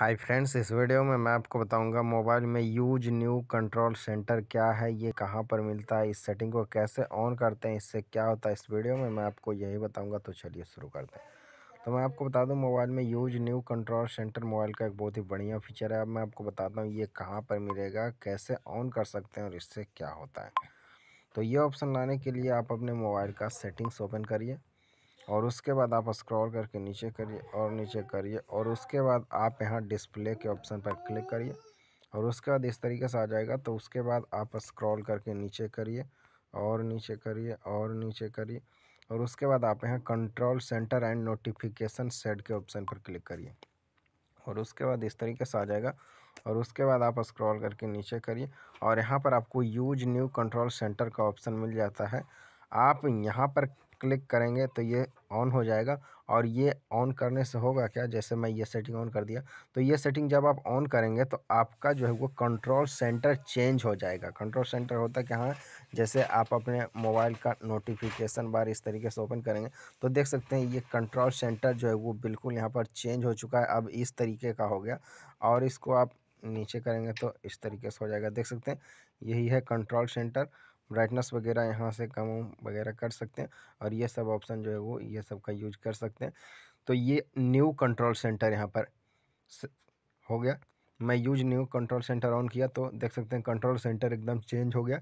hi friends इस video में मैं आपको बताऊंगा मोबाइल में यूज न्यू कंट्रोल सेंटर क्या है ये कहाँ पर मिलता है इस सेटिंग को कैसे ऑन करते हैं इससे क्या होता है इस वीडियो में मैं आपको यही बताऊंगा तो चलिए शुरू करते हैं तो मैं आपको बता दूं मोबाइल में use new control centre mobile का एक बहुत ही बढ़िया फीचर है अब मैं आपको बताता हूँ ये कहाँ पर मिलेगा कैसे ऑन कर सकते हैं और इससे क्या होता है तो ये ऑप्शन लाने के लिए आप अपने मोबाइल का सेटिंग्स ओपन करिए और उसके बाद आप स्क्रॉल करके नीचे करिए और नीचे करिए और उसके बाद आप यहाँ डिस्प्ले के ऑप्शन पर क्लिक करिए और उसके बाद इस तरीके से आ जाएगा तो उसके बाद आप स्क्रॉल करके नीचे करिए और नीचे करिए और नीचे करिए और उसके बाद आप यहाँ control centre and notification set के ऑप्शन पर क्लिक करिए और उसके बाद इस तरीके से आ जाएगा और उसके बाद आप स्क्रॉल करके नीचे करिए और यहाँ पर आपको यूज न्यू कंट्रोल सेंटर का ऑप्शन मिल जाता है आप यहाँ पर क्लिक करेंगे तो ये ऑन हो जाएगा और ये ऑन करने से होगा क्या जैसे मैं ये सेटिंग ऑन कर दिया तो ये सेटिंग जब आप ऑन करेंगे तो आपका जो है वो कंट्रोल सेंटर चेंज हो जाएगा कंट्रोल सेंटर होता क्या है जैसे आप अपने मोबाइल का नोटिफिकेशन बार इस तरीके से ओपन करेंगे तो देख सकते हैं ये कंट्रोल सेंटर जो है वो बिल्कुल यहाँ पर चेंज हो चुका है अब इस तरीके का हो गया और इसको आप नीचे करेंगे तो इस तरीके से हो जाएगा देख सकते हैं यही है कंट्रोल सेंटर ब्राइटनेस वगैरह यहाँ से कम वगैरह कर सकते हैं और ये सब ऑप्शन जो है वो ये सब का यूज कर सकते हैं तो ये न्यू कंट्रोल सेंटर यहाँ पर हो गया मैं use new control centre on किया तो देख सकते हैं कंट्रोल सेंटर एकदम चेंज हो गया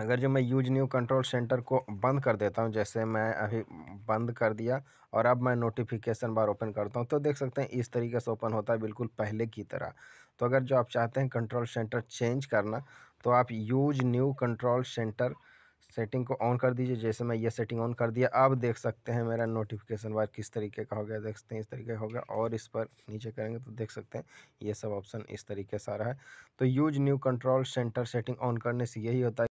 अगर जो मैं यूज न्यू कंट्रोल सेंटर को बंद कर देता हूँ जैसे मैं अभी बंद कर दिया और अब मैं नोटिफिकेशन बार ओपन करता हूँ तो देख सकते हैं इस तरीके से ओपन होता है बिल्कुल पहले की तरह तो अगर जो आप चाहते हैं कंट्रोल सेंटर चेंज करना तो आप use new control centre setting को ऑन कर दीजिए जैसे मैं ये सेटिंग ऑन कर दिया आप देख सकते हैं मेरा नोटिफिकेशन बार किस तरीके का हो गया देख सकते हैं इस तरीके का हो गया और इस पर नीचे करेंगे तो देख सकते हैं ये सब ऑप्शन इस तरीके से आ रहा है तो use new control centre setting on करने से यही होता है